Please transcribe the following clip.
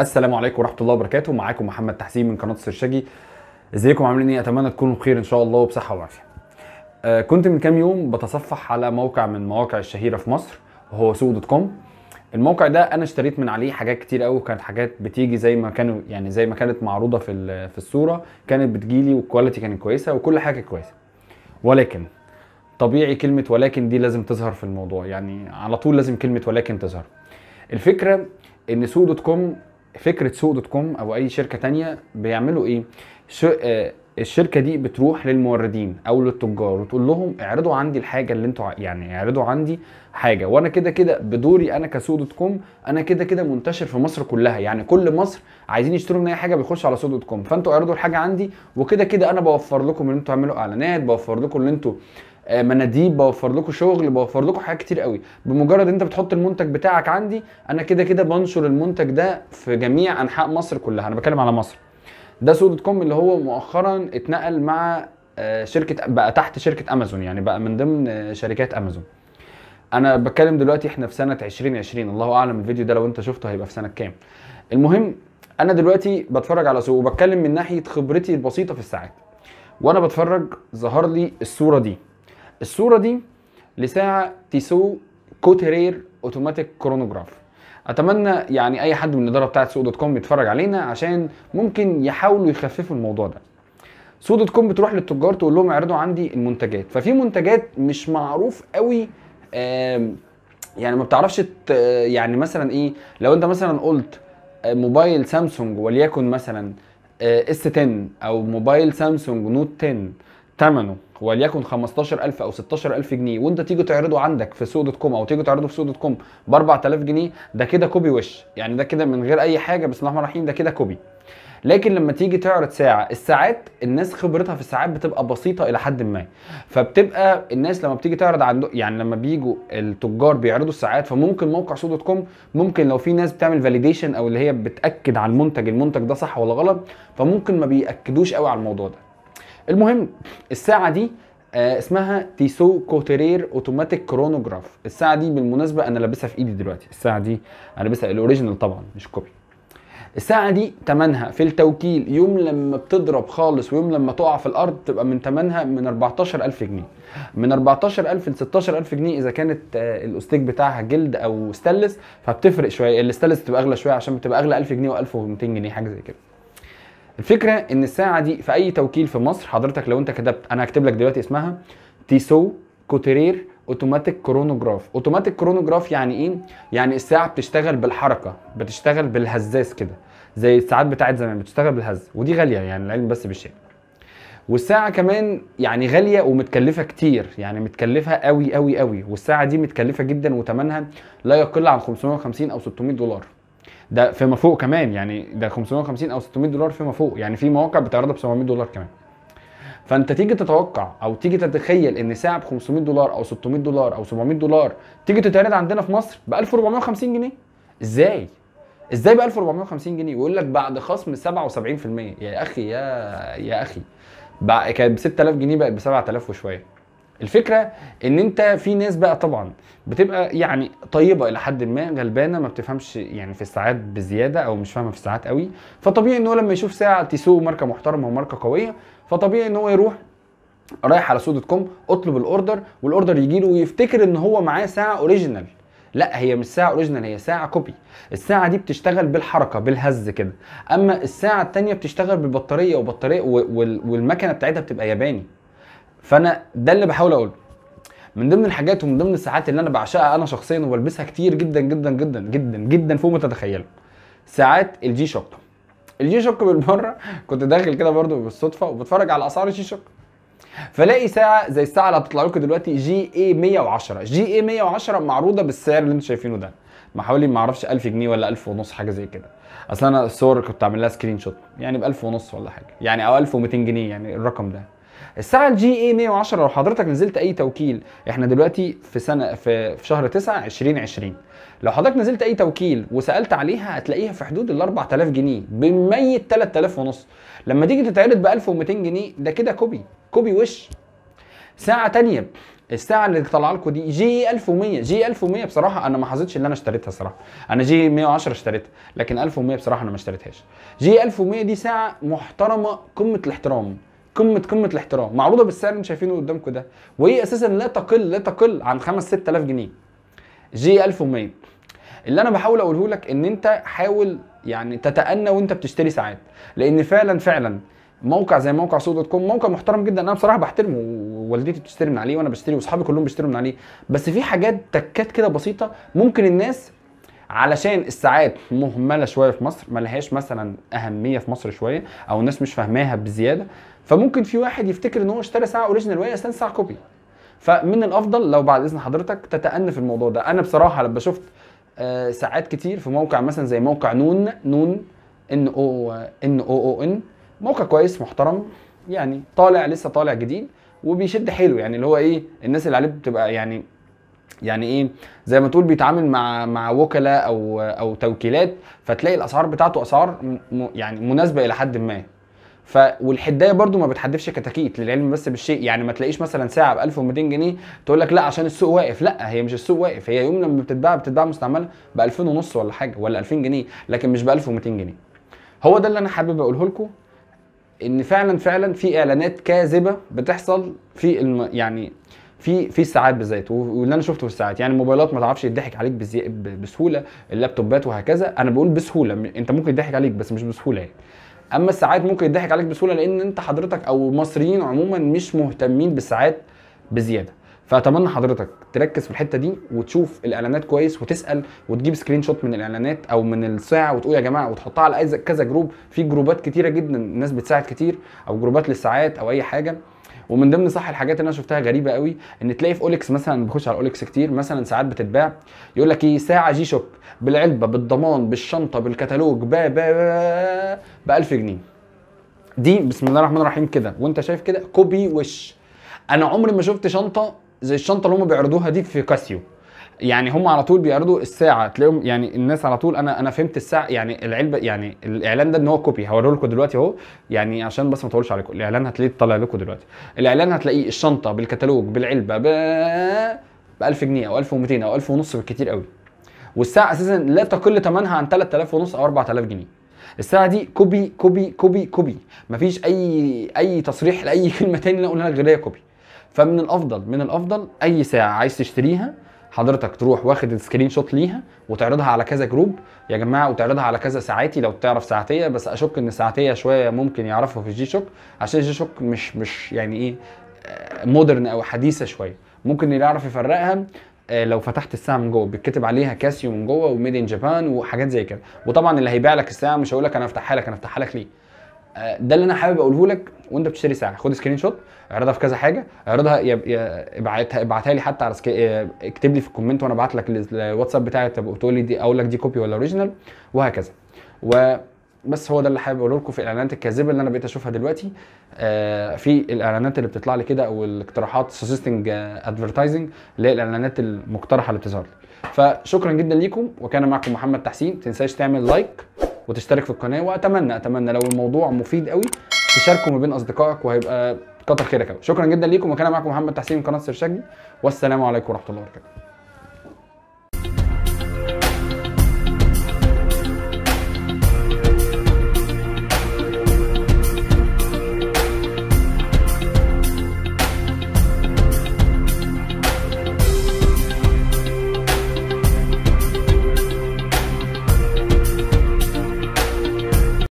السلام عليكم ورحمه الله وبركاته معاكم محمد تحسين من قناه الشجي ازيكم عاملين ايه اتمنى تكونوا بخير ان شاء الله وبصحه وعافيه آه كنت من كام يوم بتصفح على موقع من المواقع الشهيره في مصر وهو سوق دوت كوم الموقع ده انا اشتريت من عليه حاجات كتير قوي وكانت حاجات بتيجي زي ما كانوا يعني زي ما كانت معروضه في في الصوره كانت بتجيلي والكواليتي كانت كويسه وكل حاجه كويسه ولكن طبيعي كلمه ولكن دي لازم تظهر في الموضوع يعني على طول لازم كلمه ولكن تظهر الفكره ان سوق دوت كوم فكره سوق دوت كوم او اي شركه تانية بيعملوا ايه آه، الشركه دي بتروح للموردين او للتجار وتقول لهم اعرضوا عندي الحاجه اللي انتوا يعني اعرضوا عندي حاجه وانا كده كده بدوري انا كسوق دوت كوم انا كده كده منتشر في مصر كلها يعني كل مصر عايزين يشتروا من اي حاجه بيخشوا على سوق دوت كوم فانتوا اعرضوا الحاجه عندي وكده كده انا بوفر لكم ان انتوا تعملوا اعلانات بوفر لكم ان انتوا آه، مناديب بوفر لكم شغل بوفر لكم حاجات كتير قوي بمجرد انت بتحط المنتج بتاعك عندي انا كده كده بنشر المنتج ده في جميع انحاء مصر كلها انا بتكلم على مصر ده سوق دوت كوم اللي هو مؤخرا اتنقل مع آه، شركه بقى تحت شركه امازون يعني بقى من ضمن آه، شركات امازون انا بتكلم دلوقتي احنا في سنه 2020 الله اعلم الفيديو ده لو انت شفته هيبقى في سنه كام المهم انا دلوقتي بتفرج على سوق وبتكلم من ناحيه خبرتي البسيطه في الساعات وانا بتفرج ظهر لي الصوره دي الصورة دي لساعة تيسو كوترير اوتوماتيك كرونوجراف اتمنى يعني اي حد من الاداره بتاعه سوق دوت كوم يتفرج علينا عشان ممكن يحاولوا يخففوا الموضوع ده سوق دوت كوم بتروح للتجار تقول لهم اعرضوا عندي المنتجات ففي منتجات مش معروف قوي يعني ما بتعرفش يعني مثلا ايه لو انت مثلا قلت آه، موبايل سامسونج وليكن مثلا آه، اس 10 او موبايل سامسونج نوت 10 ثمنه وليكن 15000 او 16000 جنيه وانت تيجي تعرضه عندك في سوق دوت كوم او تيجي تعرضه في سوق دوت كوم ب 4000 جنيه ده كده كوبي وش يعني ده كده من غير اي حاجه بسم الله الرحمن الرحيم ده كده كوبي لكن لما تيجي تعرض ساعه الساعات الناس خبرتها في الساعات بتبقى بسيطه الى حد ما فبتبقى الناس لما بتيجي تعرض عنده يعني لما بيجوا التجار بيعرضوا الساعات فممكن موقع سوق دوت كوم ممكن لو في ناس بتعمل فاليديشن او اللي هي بتاكد على المنتج المنتج ده صح ولا غلط فممكن ما بياكدوش قوي على الموضوع ده المهم الساعه دي آه، اسمها تيسو كوترير اوتوماتيك كرونوجراف الساعه دي بالمناسبه انا لابسها في ايدي دلوقتي الساعه دي انا لابسها الاوريجينال طبعا مش كوبي الساعه دي تمنها في التوكيل يوم لما بتضرب خالص ويوم لما تقع في الارض تبقى من تمنها من 14000 جنيه من 14000 ل 16000 جنيه اذا كانت آه، الاستيك بتاعها جلد او ستانلس فبتفرق شويه الستانلس تبقى اغلى شويه عشان بتبقى اغلى 1000 جنيه و1200 جنيه حاجه زي كده الفكره ان الساعه دي في اي توكيل في مصر حضرتك لو انت كتبت انا هكتب لك دلوقتي اسمها تيسو كوترير اوتوماتيك كرونوجراف اوتوماتيك كرونوجراف يعني ايه يعني الساعه بتشتغل بالحركه بتشتغل بالهزاز كده زي الساعات بتاعت زمان بتشتغل بالهز ودي غاليه يعني العلم بس بالشيء والساعه كمان يعني غاليه ومتكلفه كتير يعني متكلفه قوي قوي قوي والساعه دي متكلفه جدا وتمنها لا يقل عن 550 او 600 دولار ده فيما فوق كمان يعني ده 550 او 600 دولار فيما فوق يعني في مواقع بتعرضها ب 700 دولار كمان فانت تيجي تتوقع او تيجي تتخيل ان ساعه ب 500 دولار او 600 دولار او 700 دولار تيجي تتعرض عندنا في مصر ب 1450 جنيه ازاي ازاي ب 1450 جنيه ويقول لك بعد خصم 77% يا اخي يا يا اخي كانت ب 6000 جنيه بقت ب 7000 وشويه الفكره ان انت في ناس بقى طبعا بتبقى يعني طيبه الى حد ما غلبانه ما بتفهمش يعني في الساعات بزياده او مش فاهمه في الساعات قوي فطبيعي ان هو لما يشوف ساعه تيسو ماركه محترمه وماركه قويه فطبيعي ان هو يروح رايح على سودة كوم اطلب الاوردر والاوردر يجي له ويفتكر ان هو معاه ساعه اوريجينال لا هي مش ساعه اوريجينال هي ساعه كوبي الساعه دي بتشتغل بالحركه بالهز كده اما الساعه الثانيه بتشتغل بالبطاريه وبطاريه والمكنه بتاعتها بتبقى ياباني فانا ده اللي بحاول اقوله من ضمن الحاجات ومن ضمن الساعات اللي انا بعشقها انا شخصيا وبلبسها كتير جدا جدا جدا جدا جدا فوق ما تتخيلوا ساعات الجي شوك الجي شوك بالمره كنت داخل كده برضو بالصدفه وبتفرج على اسعار الجي شوك فلاقي ساعه زي الساعه اللي هتطلع لكم دلوقتي جي اي 110 جي اي 110 معروضه بالسعر اللي انتم شايفينه ده ما حوالي ما اعرفش 1000 جنيه ولا 1000 ونص حاجه زي كده اصل انا الصور كنت عامل لها سكرين شوت يعني ب 1000 ونص ولا حاجه يعني او 1200 جنيه يعني الرقم ده الساعه الجي اي 110 لو حضرتك نزلت اي توكيل احنا دلوقتي في سنه في, في شهر 9 2020 لو حضرتك نزلت اي توكيل وسالت عليها هتلاقيها في حدود ال 4000 جنيه بمية 3000 ونص لما تيجي تتعرض ب 1200 جنيه ده كده كوبي كوبي وش ساعه تانية الساعه اللي طالعه لكم دي جي 1100 جي 1100 بصراحه انا ما حظيتش اللي انا اشتريتها صراحه انا جي 110 اشتريتها لكن 1100 بصراحه انا ما اشتريتهاش جي 1100 دي ساعه محترمه قمه الاحترام قمه قمه الاحترام معروضه بالسعر اللي شايفينه قدامكم ده وهي اساسا لا تقل لا تقل عن 5 6000 جنيه جي 1100 اللي انا بحاول اقوله لك ان انت حاول يعني تتأنى وانت بتشتري ساعات لان فعلا فعلا موقع زي موقع سوق دوت كوم موقع محترم جدا انا بصراحه بحترمه ووالدتي بتشتري من عليه وانا بشتري واصحابي كلهم بيشتروا من عليه بس في حاجات تكات كده بسيطه ممكن الناس علشان الساعات مهمله شويه في مصر ملهاش مثلا اهميه في مصر شويه او الناس مش فاهماها بزياده فممكن في واحد يفتكر ان هو اشترى ساعه اوريجينال وهي اساسا ساعه كوبي فمن الافضل لو بعد اذن حضرتك تتأنى في الموضوع ده انا بصراحه لما شفت آه، ساعات كتير في موقع مثلا زي موقع نون نون ان او ان او او ان موقع كويس محترم يعني طالع لسه طالع جديد وبيشد حيله يعني اللي هو ايه الناس اللي عليه بتبقى يعني يعني ايه زي ما تقول بيتعامل مع مع وكلاء او او توكيلات فتلاقي الاسعار بتاعته اسعار م يعني مناسبه الى حد ما ف والحدايه برده ما بتحدفش كتاكيت للعلم بس بالشيء يعني ما تلاقيش مثلا ساعه ب 1200 جنيه تقول لك لا عشان السوق واقف لا هي مش السوق واقف هي يوم لما بتتباع بتتباع مستعمله ب 2000 ونص ولا حاجه ولا 2000 جنيه لكن مش ب 1200 جنيه هو ده اللي انا حابب اقوله لكم ان فعلا فعلا في اعلانات كاذبه بتحصل في الم... يعني في في الساعات بالذات واللي انا شفته في الساعات يعني الموبايلات ما تعرفش يضحك عليك بسهوله اللابتوبات وهكذا انا بقول بسهوله انت ممكن يضحك عليك بس مش بسهوله يعني اما الساعات ممكن يضحك عليك بسهوله لان انت حضرتك او المصريين عموما مش مهتمين بالساعات بزياده فاتمنى حضرتك تركز في الحته دي وتشوف الاعلانات كويس وتسال وتجيب سكرين شوت من الاعلانات او من الساعه وتقول يا جماعه وتحطها على كذا جروب في جروبات كتيره جدا الناس بتساعد كتير او جروبات للساعات او اي حاجه ومن ضمن صح الحاجات اللي انا شفتها غريبه قوي ان تلاقي في اولكس مثلا بخش على اولكس كتير مثلا ساعات بتتباع يقول لك ايه ساعه جي شوك بالعلبه بالضمان بالشنطه بالكتالوج ب ب ب 1000 جنيه دي بسم الله الرحمن الرحيم كده وانت شايف كده كوبي وش انا عمري ما شفت شنطه زي الشنطه اللي هم بيعرضوها دي في كاسيو يعني هم على طول بيعرضوا الساعه تلاقيهم يعني الناس على طول انا انا فهمت الساعه يعني العلبه يعني الاعلان ده ان هو كوبي هوريه لكم دلوقتي اهو يعني عشان بس ما اطولش عليكم الاعلان هتلاقيه طالع لكم دلوقتي الاعلان هتلاقيه الشنطه بالكتالوج بالعلبه ب ب 1000 جنيه او 1200 او 1000 ونص بالكتير قوي والساعه اساسا لا تقل ثمنها عن 3000 ونص او 4000 جنيه الساعه دي كوبي كوبي كوبي كوبي مفيش اي اي تصريح لاي كلمه تاني انا اقولها لك غير كوبي فمن الافضل من الافضل اي ساعه عايز تشتريها حضرتك تروح واخد السكرين شوت ليها وتعرضها على كذا جروب يا جماعه وتعرضها على كذا ساعاتي لو تعرف ساعتيه بس اشك ان ساعتيه شويه ممكن يعرفها في الجي شوك عشان الجي شوك مش مش يعني ايه مودرن آه، او حديثه شويه ممكن اللي يعرف يفرقها آه، لو فتحت الساعه من جوه بيتكتب عليها كاسيو من جوه وميد ان جابان وحاجات زي كده وطبعا اللي هيبيع لك الساعه مش هيقول لك انا هفتحها لك انا هفتحها لك ليه ده اللي انا حابب اقوله لك وانت بتشتري ساعه خد سكرين شوت اعرضها في كذا حاجه اعرضها ابعتها ابعتها لي حتى على سك... آه، اكتب لي في الكومنت وانا ابعت لك الواتساب بتاعي تقول لي دي اقول لك دي كوبي ولا اوريجينال وهكذا و بس هو ده اللي حابب اقوله لكم في الاعلانات الكاذبه اللي انا بقيت اشوفها دلوقتي آه في الاعلانات اللي بتطلع لي كده او الاقتراحات سوسيستنج ادفرتايزنج اللي هي الاعلانات المقترحه اللي بتظهر لي فشكرا جدا ليكم وكان معكم محمد تحسين تنساش تعمل لايك وتشترك في القناه واتمنى اتمنى لو الموضوع مفيد قوي تشاركه ما بين اصدقائك وهيبقى كتر خيرك شكرا جدا ليكم وكان معاكم محمد تحسين من قناه سيرشاجي والسلام عليكم ورحمه الله وبركاته